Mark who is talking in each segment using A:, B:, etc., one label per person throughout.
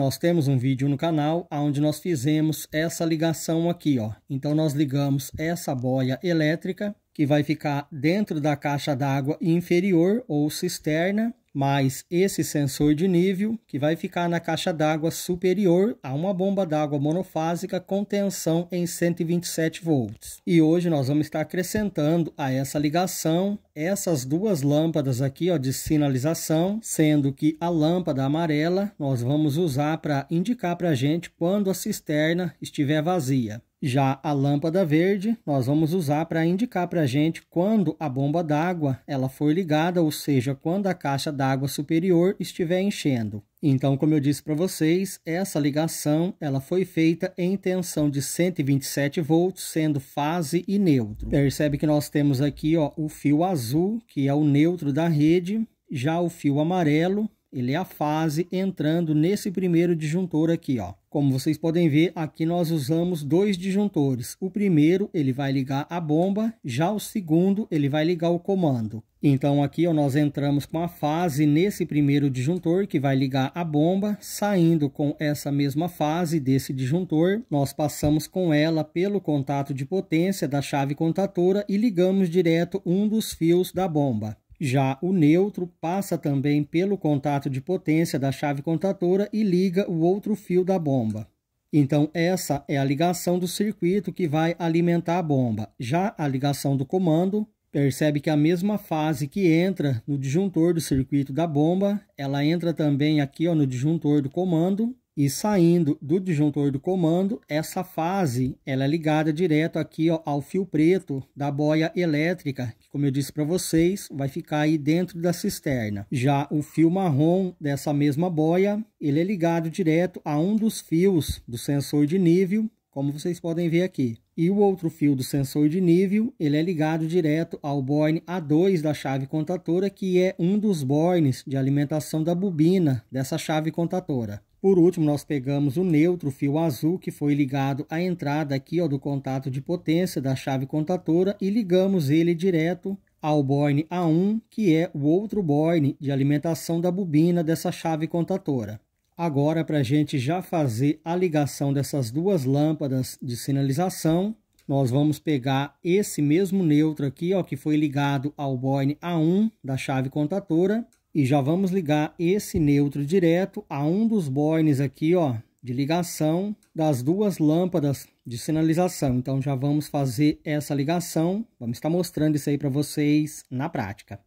A: Nós temos um vídeo no canal onde nós fizemos essa ligação aqui, ó. Então, nós ligamos essa boia elétrica, que vai ficar dentro da caixa d'água inferior ou cisterna, mais esse sensor de nível, que vai ficar na caixa d'água superior a uma bomba d'água monofásica com tensão em 127 volts. E hoje nós vamos estar acrescentando a essa ligação essas duas lâmpadas aqui ó, de sinalização, sendo que a lâmpada amarela nós vamos usar para indicar para a gente quando a cisterna estiver vazia. Já a lâmpada verde nós vamos usar para indicar para a gente quando a bomba d'água ela for ligada, ou seja, quando a caixa d'água superior estiver enchendo. Então, como eu disse para vocês, essa ligação ela foi feita em tensão de 127 volts, sendo fase e neutro. Percebe que nós temos aqui ó, o fio azul, que é o neutro da rede, já o fio amarelo, ele é a fase entrando nesse primeiro disjuntor aqui, ó. Como vocês podem ver, aqui nós usamos dois disjuntores. O primeiro, ele vai ligar a bomba, já o segundo, ele vai ligar o comando. Então aqui ó, nós entramos com a fase nesse primeiro disjuntor que vai ligar a bomba, saindo com essa mesma fase desse disjuntor, nós passamos com ela pelo contato de potência da chave contatora e ligamos direto um dos fios da bomba. Já o neutro passa também pelo contato de potência da chave contatora e liga o outro fio da bomba. Então, essa é a ligação do circuito que vai alimentar a bomba. Já a ligação do comando, percebe que a mesma fase que entra no disjuntor do circuito da bomba, ela entra também aqui ó, no disjuntor do comando e saindo do disjuntor do comando, essa fase ela é ligada direto aqui ó, ao fio preto da boia elétrica, que como eu disse para vocês, vai ficar aí dentro da cisterna. Já o fio marrom dessa mesma boia, ele é ligado direto a um dos fios do sensor de nível, como vocês podem ver aqui. E o outro fio do sensor de nível, ele é ligado direto ao borne A2 da chave contatora, que é um dos bornes de alimentação da bobina dessa chave contatora. Por último, nós pegamos o neutro, o fio azul, que foi ligado à entrada aqui ó, do contato de potência da chave contatora e ligamos ele direto ao borne A1, que é o outro borne de alimentação da bobina dessa chave contatora. Agora, para a gente já fazer a ligação dessas duas lâmpadas de sinalização, nós vamos pegar esse mesmo neutro aqui, ó, que foi ligado ao borne A1 da chave contatora, e já vamos ligar esse neutro direto a um dos bornes aqui, ó, de ligação das duas lâmpadas de sinalização. Então, já vamos fazer essa ligação. Vamos estar mostrando isso aí para vocês na prática.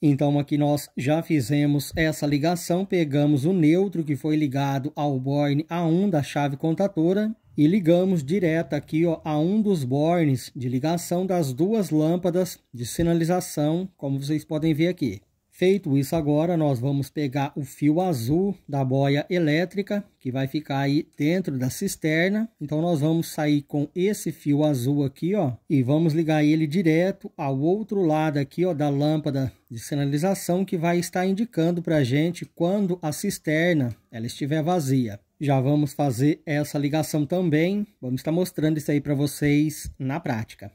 A: Então, aqui nós já fizemos essa ligação, pegamos o neutro que foi ligado ao borne A1 da chave contatora e ligamos direto aqui ó, a um dos bornes de ligação das duas lâmpadas de sinalização, como vocês podem ver aqui. Feito isso agora, nós vamos pegar o fio azul da boia elétrica, que vai ficar aí dentro da cisterna. Então, nós vamos sair com esse fio azul aqui, ó, e vamos ligar ele direto ao outro lado aqui, ó, da lâmpada de sinalização, que vai estar indicando para a gente quando a cisterna ela estiver vazia. Já vamos fazer essa ligação também, vamos estar mostrando isso aí para vocês na prática.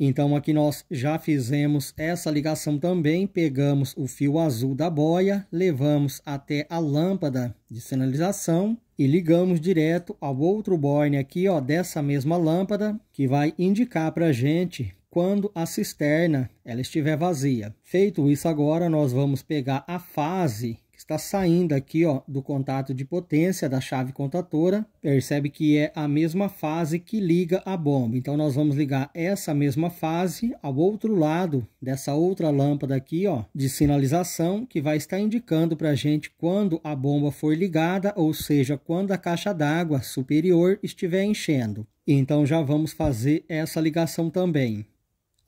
A: Então aqui nós já fizemos essa ligação também, pegamos o fio azul da boia, levamos até a lâmpada de sinalização e ligamos direto ao outro borne aqui, ó, dessa mesma lâmpada, que vai indicar para a gente quando a cisterna ela estiver vazia. Feito isso agora, nós vamos pegar a fase está saindo aqui ó, do contato de potência da chave contatora. Percebe que é a mesma fase que liga a bomba. Então, nós vamos ligar essa mesma fase ao outro lado dessa outra lâmpada aqui ó, de sinalização, que vai estar indicando para a gente quando a bomba for ligada, ou seja, quando a caixa d'água superior estiver enchendo. Então, já vamos fazer essa ligação também.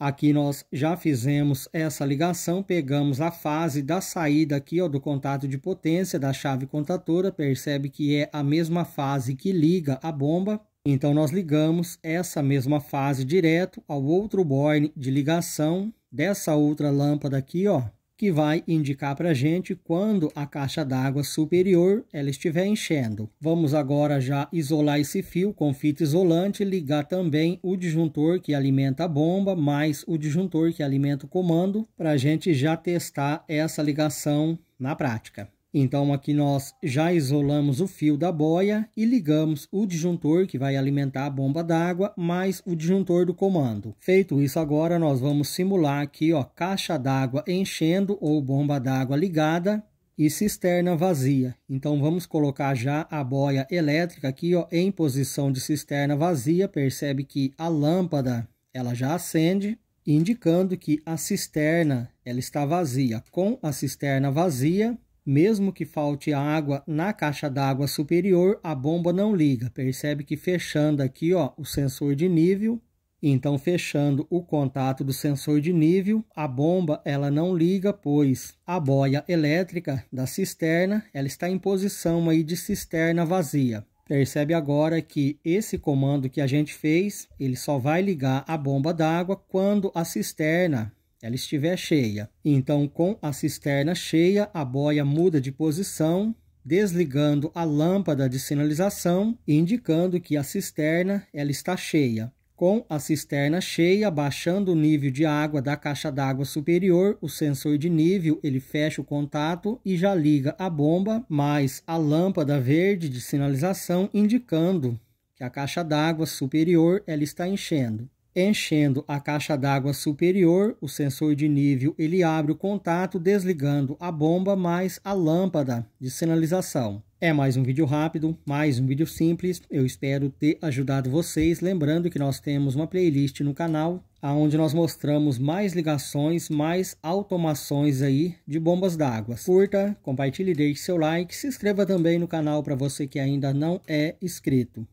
A: Aqui nós já fizemos essa ligação, pegamos a fase da saída aqui ó, do contato de potência da chave contatora, percebe que é a mesma fase que liga a bomba. Então nós ligamos essa mesma fase direto ao outro borne de ligação dessa outra lâmpada aqui, ó, que vai indicar para a gente quando a caixa d'água superior ela estiver enchendo. Vamos agora já isolar esse fio com fita isolante, ligar também o disjuntor que alimenta a bomba, mais o disjuntor que alimenta o comando, para a gente já testar essa ligação na prática. Então, aqui nós já isolamos o fio da boia e ligamos o disjuntor que vai alimentar a bomba d'água, mais o disjuntor do comando. Feito isso, agora nós vamos simular aqui, ó, caixa d'água enchendo ou bomba d'água ligada e cisterna vazia. Então, vamos colocar já a boia elétrica aqui, ó, em posição de cisterna vazia. Percebe que a lâmpada, ela já acende, indicando que a cisterna, ela está vazia. Com a cisterna vazia, mesmo que falte água na caixa d'água superior, a bomba não liga. Percebe que fechando aqui ó, o sensor de nível, então fechando o contato do sensor de nível, a bomba ela não liga, pois a boia elétrica da cisterna ela está em posição aí de cisterna vazia. Percebe agora que esse comando que a gente fez, ele só vai ligar a bomba d'água quando a cisterna ela estiver cheia. Então, com a cisterna cheia, a boia muda de posição, desligando a lâmpada de sinalização, indicando que a cisterna ela está cheia. Com a cisterna cheia, baixando o nível de água da caixa d'água superior, o sensor de nível ele fecha o contato e já liga a bomba, mais a lâmpada verde de sinalização indicando que a caixa d'água superior ela está enchendo. Enchendo a caixa d'água superior, o sensor de nível ele abre o contato, desligando a bomba mais a lâmpada de sinalização. É mais um vídeo rápido, mais um vídeo simples. Eu espero ter ajudado vocês. Lembrando que nós temos uma playlist no canal onde nós mostramos mais ligações, mais automações aí de bombas d'água. Curta, compartilhe, deixe seu like, se inscreva também no canal para você que ainda não é inscrito.